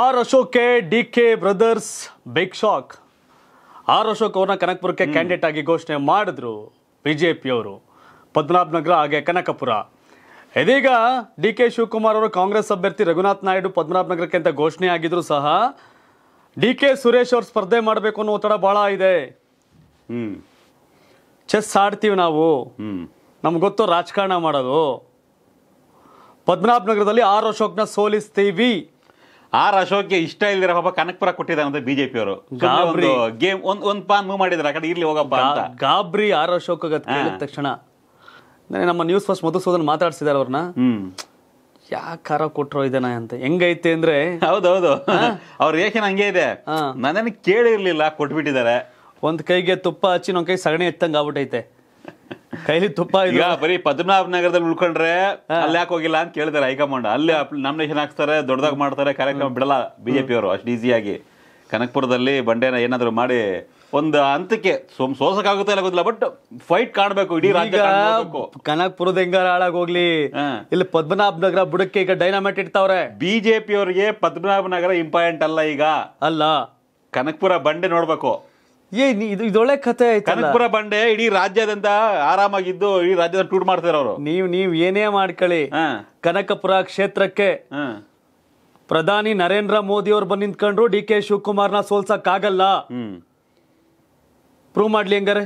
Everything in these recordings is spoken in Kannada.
R Ashok D K brothers big shock R Ashok ಅವ್ರನ್ನ ಕನಕಪುರಕ್ಕೆ ಕ್ಯಾಂಡಿಡೇಟ್ ಆಗಿ ಘೋಷಣೆ ಮಾಡಿದ್ರು ಬಿ ಜೆ ಪಿಯವರು ಪದ್ಮನಾಭನಗರ ಹಾಗೆ ಕನಕಪುರ ಇದೀಗ ಡಿ ಕೆ ಶಿವಕುಮಾರ್ ಅವರು ಕಾಂಗ್ರೆಸ್ ಅಭ್ಯರ್ಥಿ ರಘುನಾಥ್ ನಾಯ್ಡು ಪದ್ಮನಾಭನಗರಕ್ಕೆ ಅಂತ ಘೋಷಣೆ ಆಗಿದ್ರು ಸಹ ಡಿ ಕೆ ಸುರೇಶ್ ಅವ್ರು ಸ್ಪರ್ಧೆ ಮಾಡಬೇಕು ಅನ್ನೋ ಒತ್ತಡ ಭಾಳ ಇದೆ ಚೆಸ್ ಆಡ್ತೀವಿ ನಾವು ನಮ್ಗೆ ಗೊತ್ತು ರಾಜಕಾರಣ ಮಾಡೋದು ಪದ್ಮನಾಭನಗರದಲ್ಲಿ ಆರ್ ಅಶೋಕ್ನ ಸೋಲಿಸ್ತೀವಿ ಆರ್ ಅಶೋಕ್ಗೆ ಇಷ್ಟ ಇಲ್ದಿರೋ ಹಬ್ಬ ಕನಕ್ಪುರ ಕೊಟ್ಟಿದ್ದಾರೆ ಬಿಜೆಪಿ ಅವರು ಗಾಬ್ರಿ ಗೇಮ್ ಒಂದ್ ಒಂದ್ ಪಾನ್ ಮೂವ್ ಮಾಡಿದ್ರೆ ಆ ಕಡೆ ಇರ್ಲಿ ಹೋಗಪ್ಪ ಗಾಬ್ರಿ ಆರ್ ಅಶೋಕ್ ಕೇಳಿದ ತಕ್ಷಣ ನಮ್ಮ ನ್ಯೂಸ್ ಫಸ್ಟ್ ಮಧುಸೂದನ್ ಮಾತಾಡ್ಸಿದಾರೆ ಅವ್ರನ್ನ ಯಾಕೆ ಖಾರ ಕೊಟ್ರೋ ಇದನ್ನ ಅಂತ ಹೆಂಗೈತೆ ಅಂದ್ರೆ ಹೌದೌದು ಅವ್ರ ರಿಯಾಕ್ಷನ್ ಹಂಗೆ ಇದೆ ನನಗೆ ಕೇಳಿರ್ಲಿಲ್ಲ ಕೊಟ್ಬಿಟ್ಟಿದ್ದಾರೆ ಒಂದ್ ಕೈಗೆ ತುಪ್ಪ ಹಚ್ಚಿ ನೊಂದ್ ಕೈ ಸಗಣಿ ಎತ್ತಂಗ್ ಆಗ್ಬಿಟ್ಟೈತೆ ಕೈಲಿ ತುಪ್ಪ ಈಗ ಬರೀ ಪದ್ಮನಾಭ ನಗರದಲ್ಲಿ ಉಳ್ಕೊಂಡ್ರೆ ಅಲ್ಲಿ ಯಾಕೆ ಹೋಗಿಲ್ಲ ಅಂತ ಕೇಳಿದಾರೆ ಹೈಕಮಾಂಡ್ ಅಲ್ಲಿ ನಾಮಿನೇಷನ್ ಹಾಕ್ತಾರೆ ದೊಡ್ಡದಾಗ ಮಾಡ್ತಾರೆ ಕಾರ್ಯಕ್ರಮ ಬಿಡಲ್ಲ ಬಿಜೆಪಿಯವರು ಅಷ್ಟು ಈಸಿಯಾಗಿ ಕನಕಪುರದಲ್ಲಿ ಬಂಡೇನ ಏನಾದರೂ ಮಾಡಿ ಒಂದು ಹಂತಕ್ಕೆ ಸೋಮ್ ಸೋಸಕ್ಕಾಗುತ್ತೆ ಇಲ್ಲ ಗೊತ್ತಿಲ್ಲ ಬಟ್ ಫೈಟ್ ಕಾಣಬೇಕು ಇಡೀ ರಾಜ್ಯ ಕನಕಪುರದ ಹೆಂಗಾರ ಹೋಗ್ಲಿ ಇಲ್ಲಿ ಪದ್ಮನಾಭ ನಗರ ಬುಡಕ್ಕೆ ಈಗ ಡೈನಾಮೆಟ್ ಇಡ್ತಾವ್ರೆ ಬಿಜೆಪಿ ಅವರಿಗೆ ಪದ್ಮನಾಭ ನಗರ ಇಂಪಾರ್ಟೆಂಟ್ ಅಲ್ಲ ಈಗ ಅಲ್ಲ ಕನಕಪುರ ಬಂಡೆ ನೋಡ್ಬೇಕು ಏ ಇದು ಇದೊಳ್ಳೆ ಕತೆ ಕನಕಪುರ ಬಂಡೆ ಇಡೀ ರಾಜ್ಯದಂತ ಆರಾಮಾಗಿದ್ದು ಇಡೀ ರಾಜ್ಯದ ಟೂರ್ ಮಾಡ್ತಾರೆ ಅವರು ನೀವು ನೀವು ಏನೇ ಮಾಡ್ಕೊಳ್ಳಿ ಕನಕಪುರ ಕ್ಷೇತ್ರಕ್ಕೆ ಪ್ರಧಾನಿ ನರೇಂದ್ರ ಮೋದಿ ಅವ್ರು ಬಂದು ನಿಂತ್ಕೊಂಡ್ರು ಡಿ ಕೆ ಶಿವಕುಮಾರ್ನ ಆಗಲ್ಲ ಪ್ರೂವ್ ಮಾಡ್ಲಿ ಹಂಗಾರೆ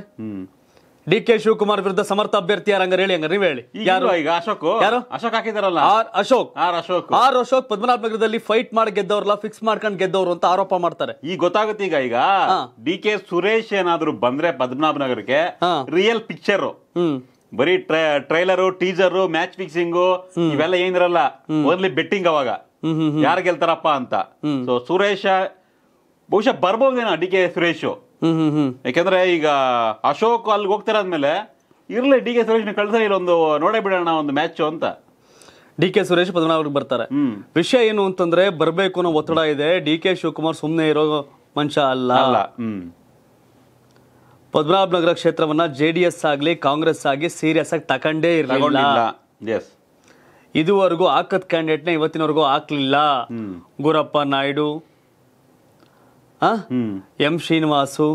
ಡಿ ಕೆ ಶಿವಕುಮಾರ್ ವಿರುದ್ಧ ಸಮರ್ಥ ಅಭ್ಯರ್ಥಿ ಯಾರು ಹೇಳಿ ಹಂಗ ಹೇಳಿ ಯಾರು ಈಗ ಅಶೋಕ್ ಯಾರು ಅಶೋಕ್ ಹಾಕಿದಾರಲ್ಲ R Ashok R Ashok R Ashok Padmanabha ನಗರದಲ್ಲಿ ಫೈಟ್ ಮಾಡಿ ಗೆದ್ದವ್ರಲ್ಲ ಫಿಕ್ಸ್ ಮಾಡ್ಕೊಂಡು ಗೆದ್ದವ್ರು ಅಂತ ಆರೋಪ ಮಾಡ್ತಾರೆ ಈಗ ಗೊತ್ತಾಗುತ್ತೆ ಈಗ ಈಗ ಡಿ ಕೆ ಸುರೇಶ್ ಏನಾದ್ರು ಬಂದ್ರೆ ಪದ್ಮನಾಭ ನಗರಕ್ಕೆ ರಿಯಲ್ ಪಿಕ್ಚರ್ ಬರೀ ಟ್ರೈಲರು ಟೀಸರ್ ಮ್ಯಾಚ್ ಫಿಕ್ಸಿಂಗು ಇವೆಲ್ಲ ಏನಿರಲ್ಲ ಓನ್ಲಿ ಬೆಟ್ಟಿಂಗ್ ಅವಾಗ ಯಾರು ಗೆಲ್ತಾರಪ್ಪ ಅಂತ ಸೊ ಸುರೇಶ ಬಹುಶಃ ಬರ್ಬೋದೇನೋ ಡಿ ಕೆ ಸುರೇಶು ಯಾಕೆಂದ್ರೆ ಈಗ ಅಶೋಕ್ ಅಲ್ಲಿಗೆ ಹೋಗ್ತಿರಾದ್ಮೇಲೆ ಇರ್ಲಿ ಡಿ ಕೆ ಸುರೇಶ್ನ ಕಳ್ಸ ಇಲ್ಲೊಂದು ನೋಡೇ ಬಿಡೋಣ ಒಂದು ಮ್ಯಾಚ್ ಅಂತ ಡಿ ಕೆ ಸುರೇಶ್ ಪದ್ಮನಾಭ್ ಬರ್ತಾರೆ ವಿಷಯ ಏನು ಅಂತಂದ್ರೆ ಬರಬೇಕು ಅನ್ನೋ ಒತ್ತಡ ಇದೆ ಡಿ ಕೆ ಶಿವಕುಮಾರ್ ಸುಮ್ಮನೆ ಇರೋ ಮನುಷ್ಯ ಅಲ್ಲ ಪದ್ಮನಾಭ ನಗರ ಕ್ಷೇತ್ರವನ್ನ ಜೆ ಡಿ ಎಸ್ ಆಗಲಿ ಕಾಂಗ್ರೆಸ್ ಆಗಿ ಸೀರಿಯಸ್ ಆಗಿ ತಕೊಂಡೇ ಇರಲಿಲ್ಲ ಇದುವರೆಗೂ ಹಾಕದ್ ನ ಇವತ್ತಿನವರೆಗೂ ಹಾಕ್ಲಿಲ್ಲ ಗುರಪ್ಪ ನಾಯ್ಡು ಎಂ ಶ್ರೀನಿವಾಸು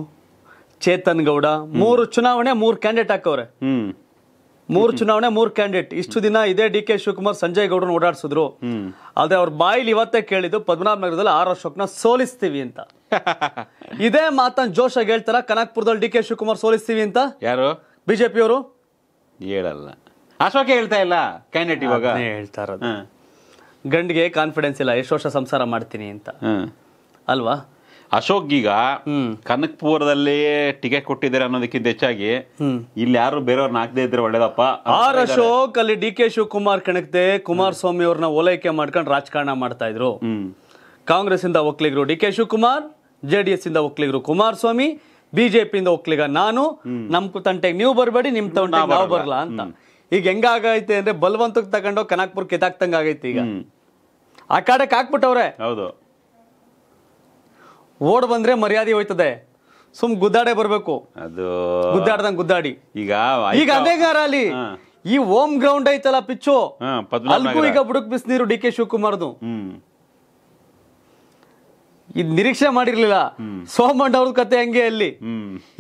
ಚೇತನ್ ಗೌಡ ಮೂರು ಚುನಾವಣೆ ಮೂರು ಕ್ಯಾಂಡಿಡೇಟ್ ಹಾಕವ್ರೆ ಮೂರು ಚುನಾವಣೆ ಮೂರು ಕ್ಯಾಂಡಿಡೇಟ್ ಇಷ್ಟು ದಿನ ಇದೇ ಡಿ ಕೆ ಶಿವಕುಮಾರ್ ಸಂಜಯ್ ಗೌಡನ ಓಡಾಡ್ಸಿದ್ರು ಆದ್ರೆ ಅವ್ರ ಬಾಯಿಲಿ ಇವತ್ತೇ ಕೇಳಿದ್ದು ಪದ್ಮನಾಭ ನಗರದಲ್ಲಿ ಆರ್ ಅಶೋಕ್ನ ಸೋಲಿಸ್ತೀವಿ ಅಂತ ಇದೇ ಮಾತನ್ ಜೋಶಾಗಿ ಹೇಳ್ತಾರ ಕನಕ್ಪುರದಲ್ಲಿ ಡಿ ಕೆ ಶಿವಕುಮಾರ್ ಸೋಲಿಸ್ತೀವಿ ಅಂತ ಯಾರು ಅವರು ಹೇಳಲ್ಲ ಅಶೋಕ್ ಹೇಳ್ತಾ ಇಲ್ಲ ಕ್ಯಾಂಡಿಡೇಟ್ ಇವಾಗ ಹೇಳ್ತಾರ ಇರೋದು ಗಂಡಿಗೆ ಕಾನ್ಫಿಡೆನ್ಸ್ ಇಲ್ಲ ಎಷ್ಟು ವರ್ಷ ಸಂಸಾರ ಮಾಡ್ತೀನಿ ಅಂತ ಅಲ್ವಾ ಅಶೋಕ್ ಈಗ ಕನಕ್ಪುರದಲ್ಲಿ ಟಿಕೆಟ್ ಕೊಟ್ಟಿದ್ದಾರೆ ಅನ್ನೋದಕ್ಕಿಂತ ಹೆಚ್ಚಾಗಿ ಇಲ್ಲಿ ಯಾರು ಬೇರೆಯವ್ರನ್ನ ಹಾಕದೇ ಇದ್ರೆ ಒಳ್ಳೇದಪ್ಪ ಆರ್ ಅಶೋಕ್ ಅಲ್ಲಿ ಡಿ ಕೆ ಶಿವಕುಮಾರ್ ಕಣಕ್ತೆ ಕುಮಾರಸ್ವಾಮಿ ಅವ್ರನ್ನ ಓಲೈಕೆ ಮಾಡ್ಕೊಂಡು ರಾಜಕಾರಣ ಮಾಡ್ತಾ ಇದ್ರು ಕಾಂಗ್ರೆಸ್ ಇಂದ ಒಕ್ಕಲಿಗರು D K Shivakumar J D S ಇಂದ ಒಕ್ಕಲಿಗರು ಕುಮಾರಸ್ವಾಮಿ ಬಿಜೆಪಿಯಿಂದ ಒಕ್ಕಲಿಗ ನಾನು ನಮ್ ತಂಟೆಗೆ ನೀವು ಬರಬೇಡಿ ನಿಮ್ ತಂಟೆ ನಾವು ಬರಲ್ಲ ಅಂತ ಈಗ ಹೆಂಗಾಗೈತೆ ಅಂದ್ರೆ ಬಲವಂತಕ್ಕೆ ತಗೊಂಡು ಕನಕ್ಪುರ್ ಕಿತ್ತಾಕ್ತಂಗ ಆಗೈತೆ ಈಗ ಆ ಕಾಡಕ್ಕೆ ಹಾಕ್ಬಿಟ್ಟವ್ರೆ ಹೌದು ಓಡ್ ಬಂದ್ರೆ ಮರ್ಯಾದೆ ಹೋಯ್ತದೆ ಸುಮ್ ಗುದ್ದಾಡೆ ಬರ್ಬೇಕು ಅದು ಗುದ್ದಾಡ್ದಂಗ್ ಗುದ್ದಾಡಿ ಈಗ ಈಗ ಅದೇಗಾರ ಅಲ್ಲಿ ಈ ಓಮ್ ಗ್ರೌಂಡ್ ಐತಲ್ಲ ಪಿಚ್ಚು ಅಲ್ಗೂ ಈಗ ಬುಡಕ್ ಬಿಸಿನೀರು ಡಿ ಕೆ ಶಿವಕುಮಾರ್ದು ಇದ್ ನಿರೀಕ್ಷೆ ಮಾಡಿರ್ಲಿಲ್ಲ ಸೋಮಣ್ಣ ಅವ್ರ ಕತೆ ಹಂಗೆ ಅಲ್ಲಿ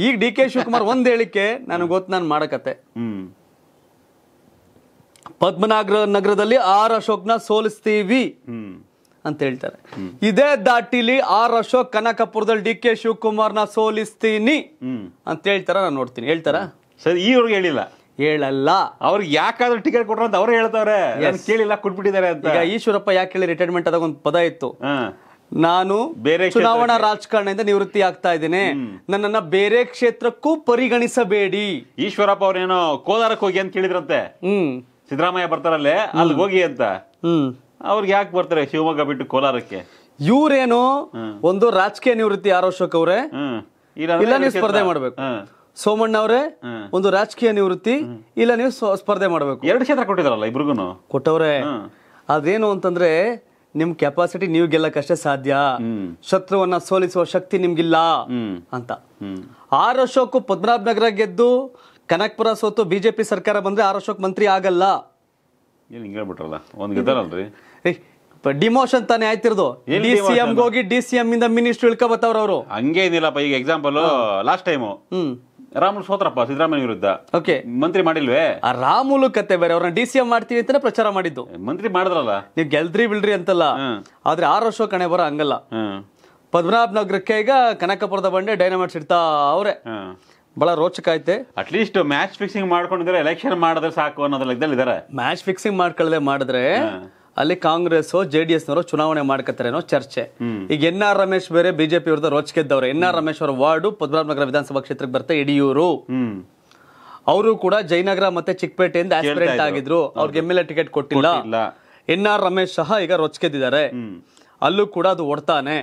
ಈಗ ಡಿ ಕೆ ಶಿವಕುಮಾರ್ ಒಂದ್ ಹೇಳಿಕೆ ನನಗೆ ಗೊತ್ತು ನಾನು ಮಾಡಕತೆ ಪದ್ಮನಾಗ್ರ ನಗರದಲ್ಲಿ ಆರ್ ಅಶೋಕ್ನ ಸೋಲಿಸ್ತೀವಿ ಅಂತ ಹೇಳ್ತಾರೆ ಇದೇ ದಾಟಿಲಿ ಆರ್ ಅಶೋಕ್ ಕನಕಪುರದಲ್ಲಿ ಡಿ ಕೆ ನ ಸೋಲಿಸ್ತೀನಿ ಅಂತ ಹೇಳ್ತಾರ ನಾನು ನೋಡ್ತೀನಿ ಹೇಳ್ತಾರ ಸರ್ ಈವರೆಗೆ ಹೇಳಿಲ್ಲ ಹೇಳಲ್ಲ ಅವ್ರಿಗೆ ಯಾಕಾದ್ರೂ ಟಿಕೆಟ್ ಕೊಟ್ರ ಅಂತ ಅವ್ರು ಹೇಳ್ತಾರೆ ಕೇಳಿಲ್ಲ ಕೊಟ್ಬಿಟ್ಟಿದ್ದಾರೆ ಅಂತ ಈಗ ಈಶ್ವರಪ್ಪ ಯಾಕೆ ಹೇಳಿ ರಿಟೈರ್ಮೆಂಟ್ ಆದಾಗ ಒಂದು ಪದ ಇತ್ತು ನಾನು ಬೇರೆ ಚುನಾವಣಾ ರಾಜಕಾರಣದಿಂದ ನಿವೃತ್ತಿ ಆಗ್ತಾ ಇದ್ದೇನೆ ನನ್ನನ್ನ ಬೇರೆ ಕ್ಷೇತ್ರಕ್ಕೂ ಪರಿಗಣಿಸಬೇಡಿ ಈಶ್ವರಪ್ಪ ಅವ್ರೇನೋ ಕೋಲಾರಕ್ಕೆ ಹೋಗಿ ಅಂತ ಕೇಳಿದ್ರಂತೆ ಹ್ಮ್ ಸಿದ್ದರಾಮಯ್ಯ ಬರ್ತಾರಲ್ಲೇ ಅಲ್ಲಿ ಹೋಗಿ ಅಂತ ಹ್ಮ್ ಅವ್ರಿಗೆ ಯಾಕೆ ಬರ್ತಾರೆ ಶಿವಮೊಗ್ಗ ಬಿಟ್ಟು ಕೋಲಾರಕ್ಕೆ ಇವ್ರೇನು ಒಂದು ರಾಜಕೀಯ ನಿವೃತ್ತಿ ಆರ್ ಅಶೋಕ್ ಅವರೇ ಇಲ್ಲ ನೀವು ಸ್ಪರ್ಧೆ ಮಾಡ್ಬೇಕು ಸೋಮಣ್ಣ ಅವರೇ ಒಂದು ರಾಜಕೀಯ ನಿವೃತ್ತಿ ಇಲ್ಲ ನೀವು ಸ್ಪರ್ಧೆ ಮಾಡ್ಬೇಕು ಎರಡು ಕ್ಷೇತ್ರ ಕೊಟ್ಟಿದಾರಲ್ಲ ಇಬ್ರಿಗೂನು ಕೊಟ್ಟವ್ರೆ ಅದೇನು ಅಂತಂದ್ರೆ ನಿಮ್ ಕೆಪಾಸಿಟಿ ನೀವು ಗೆಲ್ಲಕ್ಕಷ್ಟೇ ಸಾಧ್ಯ ಶತ್ರುವನ್ನ ಸೋಲಿಸುವ ಶಕ್ತಿ ನಿಮ್ಗಿಲ್ಲ ಅಂತ ಆರ್ ಅಶೋಕ್ ಪದ್ಮನಾಭ ನಗರ ಗೆದ್ದು ಕನಕ್ಪುರ ಸೋತು ಬಿಜೆಪಿ ಸರ್ಕಾರ ಬಂದ್ರೆ ಆರ್ ಅಶೋಕ್ ಮಂತ್ರಿ ಆಗಲ್ಲ ಏನು ಹಿಂಗೆ ಹೇಳ್ಬಿಟ್ರಲ್ಲ ಒಂದು ಡಿಮೋಷನ್ ತಾನೇ ಆಯ್ತಿರೋದು ಡಿ ಸಿ ಎಂ ಹೋಗಿ ಡಿ ಸಿ ಎಂ ಇಂದ ಮಿನಿಸ್ಟರ್ ಇಳ್ಕೊ ಬರ್ತಾವ್ರ ಅವರು ಹಂಗೇನಿಲ್ಲಪ್ಪ ಈಗ ಎಕ್ಸಾಂಪಲ್ ಲಾಸ್ಟ್ ಟೈಮು ರಾಮುಲು ಸೋತ್ರಪ್ಪ ಸಿದ್ದರಾಮಯ್ಯ ವಿರುದ್ಧ ಓಕೆ ಮಂತ್ರಿ ಮಾಡಿಲ್ವೇ ಆ ರಾಮುಲು ಕತೆ ಬೇರೆ ಅವ್ರನ್ನ ಡಿ ಸಿ ಎಂ ಮಾಡ್ತೀವಿ ಅಂತಾನೆ ಪ್ರಚಾರ ಮಾಡಿದ್ದು ಮಂತ್ರಿ ಮಾಡಿದ್ರಲ್ಲ ನೀವು ಗೆಲ್ದ್ರಿ ಬಿಲ್ರಿ ಅಂತಲ್ಲ ಆದ್ರೆ ಆರು ವರ್ಷ ಕಣೆ ಬರೋ ಹಂಗಲ್ಲ ಪದ್ಮನಾಭ ನಗರಕ್ಕೆ ಈಗ ಕನಕಪುರದ ಬಂಡೆ ಡೈನಮೈಟ್ಸ್ ಇಡ್ತಾ ಅವರೇ ಬಹಳ ರೋಚಕ ಐತೆ ಅಟ್ಲೀಸ್ಟ್ ಮ್ಯಾಚ್ ಫಿಕ್ಸಿಂಗ್ ಮಾಡ್ಕೊಂಡಿದ್ರೆ ಎಲೆಕ್ಷನ್ ಮಾಡಿದ್ರೆ ಸಾಕು ಅನ್ನೋದ್ರ ಲೆಕ್ಕದಲ್ಲಿ ಮ್ಯಾಚ್ ಫಿಕ್ಸಿಂಗ್ ಮಾಡ್ಕೊಳ್ಳದೆ ಮಾಡಿದ್ರೆ ಅಲ್ಲಿ ಕಾಂಗ್ರೆಸ್ ಜೆ ಡಿ ಎಸ್ ನವರು ಚುನಾವಣೆ ಮಾಡ್ಕತ್ತಾರೆ ಅನ್ನೋ ಚರ್ಚೆ ಈಗ ಎನ್ ಆರ್ ರಮೇಶ್ ಬೇರೆ ಬಿಜೆಪಿ ವಿರುದ್ಧ ರೋಚಕಿದ್ದವ್ರೆ ಎನ್ ಆರ್ ರಮೇಶ್ ಅವರ ವಾರ್ಡು ನಗರ ವಿಧಾನಸಭಾ ಕ್ಷೇತ್ರಕ್ಕೆ ಬರ್ತಾ ಯಡಿಯೂರು ಅವರು ಕೂಡ ಜಯನಗರ ಮತ್ತೆ ಚಿಕ್ಕಪೇಟೆಯಿಂದ ಆಕ್ಸಿಡೆಂಟ್ ಆಗಿದ್ರು ಅವ್ರಿಗೆ ಎಮ್ ಎಲ್ ಎ ಟಿಕೆಟ್ ಕೊಟ್ಟಿಲ್ಲ ಎನ್ ಆರ್ ರಮೇಶ್ ಸಹ ಈಗ ರೊಚ್ಕೆದ್ದಿದ್ದಾರೆ ಅಲ್ಲೂ ಕೂಡ ಅದು ಒಡ್ತಾನೆ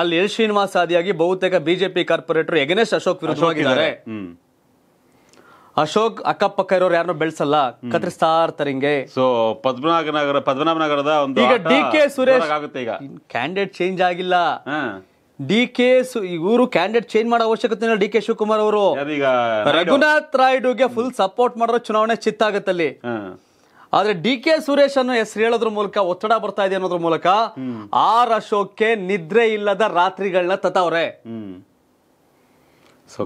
ಅಲ್ಲಿ ಎಲ್ ಶ್ರೀನಿವಾಸ್ ಆದಿಯಾಗಿ ಬಹುತೇಕ ಬಿಜೆಪಿ ಕಾರ್ಪೊರೇಟರ್ ಎಗನೇಶ್ ಅಶೋಕ್ ವಿರುದ್ಧವಾಗಿದ್ದಾರೆ ಅಶೋಕ್ ಅಕ್ಕಪಕ್ಕ ಇರೋರು ಯಾರನ್ನೂ ಬೆಳೆಸಲ್ಲ ಕತ್ರಿಸ್ತಾ ಹಿಂಗೆ ಸೊ ಪದ್ಮನಾಭನಗರ ಪದ್ಮನಾಭನಗರದ ಒಂದು ಈಗ ಡಿ ಕೆ ಸುರೇಶ್ ಆಗುತ್ತೆ ಈಗ ಕ್ಯಾಂಡಿಡೇಟ್ ಚೇಂಜ್ ಆಗಿಲ್ಲ ಡಿ ಕೆ ಇವರು ಕ್ಯಾಂಡಿಡೇಟ್ ಚೇಂಜ್ ಮಾಡೋ ಅವಶ್ಯಕತೆ ಡಿ ಕೆ ಶಿವಕುಮಾರ್ ಅವರು ರಘುನಾಥ್ ರಾಯ್ಡುಗೆ ಫುಲ್ ಸಪೋರ್ಟ್ ಮಾಡೋ ಚುನಾವಣೆ ಚಿತ್ತಾಗತ್ತಲ್ಲಿ ಆದ್ರೆ ಡಿ ಕೆ ಸುರೇಶ್ ಅನ್ನು ಹೆಸರು ಹೇಳೋದ್ರ ಮೂಲಕ ಒತ್ತಡ ಬರ್ತಾ ಇದೆ ಅನ್ನೋದ್ರ ಮೂಲಕ ಆರ್ ಅಶೋಕ್ಗೆ ನಿದ್ರೆ ಇಲ್ಲದ ರಾತ್ರಿಗಳನ್ನ ತತ್ತವ್ರೆ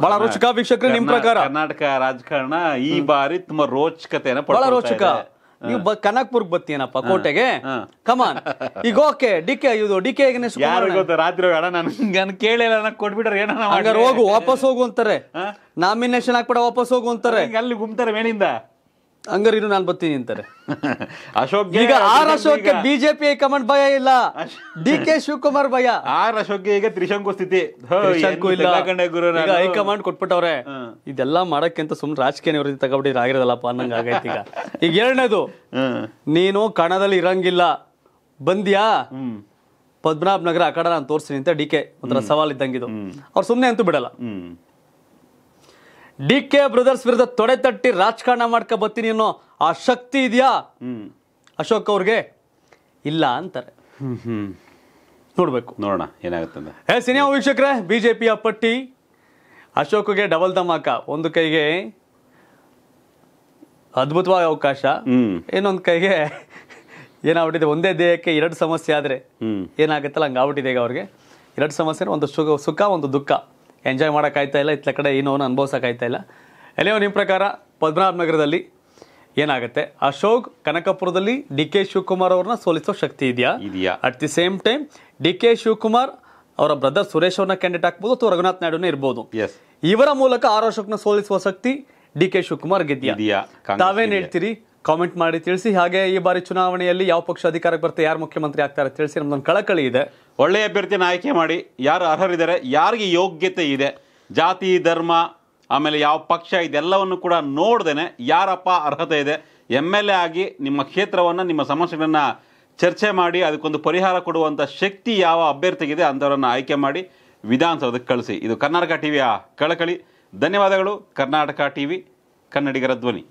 ಬಹಳ ರೋಚಕ ವೀಕ್ಷಕರು ನಿಮ್ ಪ್ರಕಾರ ಕರ್ನಾಟಕ ರಾಜಕಾರಣ ಈ ಬಾರಿ ತುಂಬಾ ರೋಚಕತೆಯನ್ನ ಬಹಳ ರೋಚಕ ನೀವು ಕನಕ್ಪುರ್ಗೆ ಬತ್ತೀನಪ್ಪ ಕೋಟೆಗೆ ಕಮಾನ್ ಈಗ ಓಕೆ ಡಿ ಕೆ ಇದು ಡಿ ಕೆ ರಾತ್ರಿ ಕೇಳಿಲ್ಲ ಕೊಟ್ಬಿಟ್ರೆ ಏನಾರ ಹೋಗು ವಾಪಸ್ ಹೋಗು ಅಂತಾರೆ ನಾಮಿನೇಷನ್ ಹಾಕ್ಬಿಡ ವಾಪಸ್ ಹೋಗು ಅಂತಾರೆ ಅಲ್ಲಿ ಗುಮ್ತಾರೆ ಮೇಲಿಂದ ಹಂಗಾರೆ ನಾನು ಬರ್ತೀನಿ ಅಂತಾರೆ ಅಶೋಕ್ ಈಗ ಆರ್ ಅಶೋಕ್ ಬಿಜೆಪಿ ಹೈಕಮಾಂಡ್ ಭಯ ಇಲ್ಲ ಡಿ ಕೆ ಶಿವಕುಮಾರ್ ಭಯ ಆರ್ ಅಶೋಕ್ ಈಗ ತ್ರಿಶಂಕು ಸ್ಥಿತಿ ಇಲ್ಲ ಹೈಕಮಾಂಡ್ ಕೊಟ್ಬಿಟ್ಟವ್ರೆ ಇದೆಲ್ಲ ಮಾಡಕ್ಕಿಂತ ಸುಮ್ನೆ ರಾಜಕೀಯ ನಿವೃತ್ತಿ ಆಗಿರೋದಲ್ಲಪ್ಪ ಅನ್ನಂಗ ಆಗೈತಿ ಈಗ ಈಗ ಎರಡನೇದು ನೀನು ಕಣದಲ್ಲಿ ಇರಂಗಿಲ್ಲ ಬಂದ್ಯಾ ಪದ್ಮನಾಭ ನಗರ ಆ ಕಡೆ ನಾನು ತೋರಿಸ್ತೀನಿ ಅಂತ ಡಿ ಕೆ ಒಂಥರ ಸವಾಲ್ ಇದ್ದಂಗಿದು ಅವ್ರು ಸುಮ್ಮನೆ ಅಂತೂ ಬಿಡಲ್ಲ ಡಿ ಕೆ ಬ್ರದರ್ಸ್ ವಿರುದ್ಧ ತೊಡೆ ತಟ್ಟಿ ರಾಜಕಾರಣ ಮಾಡ್ಕೊ ಬರ್ತೀನಿ ಅನ್ನೋ ಆ ಶಕ್ತಿ ಇದೆಯಾ ಅಶೋಕ್ ಅವ್ರಿಗೆ ಇಲ್ಲ ಅಂತಾರೆ ನೋಡಬೇಕು ನೋಡೋಣ ಏನಾಗುತ್ತೆ ಹೇ ಸಿನಿಮಾ ವೀಕ್ಷಕರೇ ಬಿ ಜೆ ಪಿಯ ಪಟ್ಟಿ ಅಶೋಕ್ಗೆ ಡಬಲ್ ಧಮಾಕ ಒಂದು ಕೈಗೆ ಅದ್ಭುತವಾದ ಅವಕಾಶ ಇನ್ನೊಂದು ಕೈಗೆ ಏನಾಗ್ಬಿಟ್ಟಿದೆ ಒಂದೇ ದೇಹಕ್ಕೆ ಎರಡು ಸಮಸ್ಯೆ ಆದರೆ ಏನಾಗುತ್ತಲ್ಲ ಹಂಗೆ ಆಗ್ಬಿಟ್ಟಿದೆ ಈಗ ಅವ್ರಿಗೆ ಎರಡು ಸಮಸ್ಯೆ ಒಂದು ಸುಖ ಸುಖ ಒಂದು ದುಃಖ ಎಂಜಾಯ್ ಮಾಡೋಕ್ಕಾಯ್ತಾ ಇಲ್ಲ ಇತ್ತ ಕಡೆ ಏನೋ ಅನುಭವಿಸೋಕ್ಕಾಯ್ತಾ ಇಲ್ಲ ಎಲೆಯೋ ನಿಮ್ಮ ಪ್ರಕಾರ ಪದ್ಮನಾಭ ನಗರದಲ್ಲಿ ಏನಾಗುತ್ತೆ ಅಶೋಕ್ ಕನಕಪುರದಲ್ಲಿ ಡಿ ಕೆ ಶಿವಕುಮಾರ್ ಅವ್ರನ್ನ ಸೋಲಿಸೋ ಶಕ್ತಿ ಇದೆಯಾ ಇದೆಯಾ at the same time D K Shivakumar ಅವರ ಬ್ರದರ್ ಸುರೇಶ್ ಅವ್ರನ್ನ ಕ್ಯಾಂಡಿಡೇಟ್ ಹಾಕ್ಬೋದು ಅಥವಾ ರಘುನಾಥ್ ನಾಯ್ಡುನೇ ಇರ್ಬೋದು ಇವರ ಮೂಲಕ ಆರ್ ಅಶೋಕ್ನ ಸೋಲಿಸುವ ಶಕ್ತಿ ಡಿ ಕೆ ಶಿವಕುಮಾರ್ ಗೆದ್ದಿಯಾ ತಾವೇನ್ ಹೇಳ್ತೀರಿ ಕಾಮೆಂಟ್ ಮಾಡಿ ತಿಳಿಸಿ ಹಾಗೆ ಈ ಬಾರಿ ಚುನಾವಣೆಯಲ್ಲಿ ಯಾವ ಪಕ್ಷ ಅಧಿಕಾರಕ್ಕೆ ಬರ್ತಾರೆ ಯಾರು ಮುಖ್ಯಮಂತ್ರಿ ಆಗ್ತಾರೆ ತಿಳಿಸಿ ನಮ್ದೊಂದು ಕಳಕಳಿ ಇದೆ ಒಳ್ಳೆಯ ಅಭ್ಯರ್ಥಿಯನ್ನು ಆಯ್ಕೆ ಮಾಡಿ ಯಾರು ಅರ್ಹರಿದ್ದಾರೆ ಯಾರಿಗೆ ಯೋಗ್ಯತೆ ಇದೆ ಜಾತಿ ಧರ್ಮ ಆಮೇಲೆ ಯಾವ ಪಕ್ಷ ಇದೆಲ್ಲವನ್ನು ಕೂಡ ನೋಡ್ದೇನೆ ಯಾರಪ್ಪ ಅರ್ಹತೆ ಇದೆ ಎಮ್ ಎಲ್ ಎ ಆಗಿ ನಿಮ್ಮ ಕ್ಷೇತ್ರವನ್ನು ನಿಮ್ಮ ಸಮಸ್ಯೆಗಳನ್ನು ಚರ್ಚೆ ಮಾಡಿ ಅದಕ್ಕೊಂದು ಪರಿಹಾರ ಕೊಡುವಂಥ ಶಕ್ತಿ ಯಾವ ಅಭ್ಯರ್ಥಿಗಿದೆ ಅಂಥವರನ್ನು ಆಯ್ಕೆ ಮಾಡಿ ವಿಧಾನಸೌಧಕ್ಕೆ ಕಳಿಸಿ ಇದು ಕರ್ನಾಟಕ ಟಿವಿಯ ಕಳಕಳಿ ಧನ್ಯವಾದಗಳು ಕರ್ನಾಟಕ ಟಿವಿ ಕನ್ನಡಿಗರ ಧ್ವನಿ